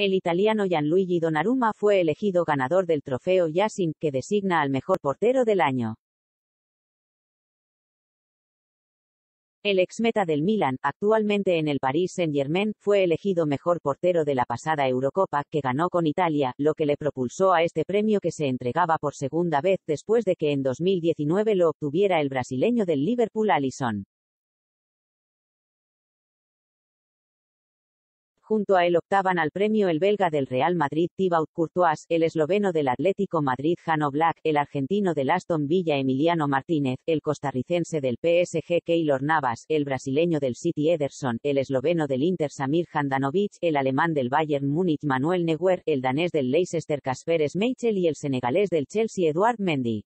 El italiano Gianluigi Donnarumma fue elegido ganador del trofeo Yassin, que designa al mejor portero del año. El ex-Meta del Milan, actualmente en el Paris Saint-Germain, fue elegido mejor portero de la pasada Eurocopa, que ganó con Italia, lo que le propulsó a este premio que se entregaba por segunda vez después de que en 2019 lo obtuviera el brasileño del Liverpool Alisson. Junto a él octaban al premio el belga del Real Madrid Thibaut Courtois, el esloveno del Atlético Madrid Jano Black, el argentino del Aston Villa Emiliano Martínez, el costarricense del PSG Keylor Navas, el brasileño del City Ederson, el esloveno del Inter Samir Handanovic, el alemán del Bayern Múnich Manuel Neuer, el danés del Leicester Casper Schmeichel y el senegalés del Chelsea Eduard Mendy.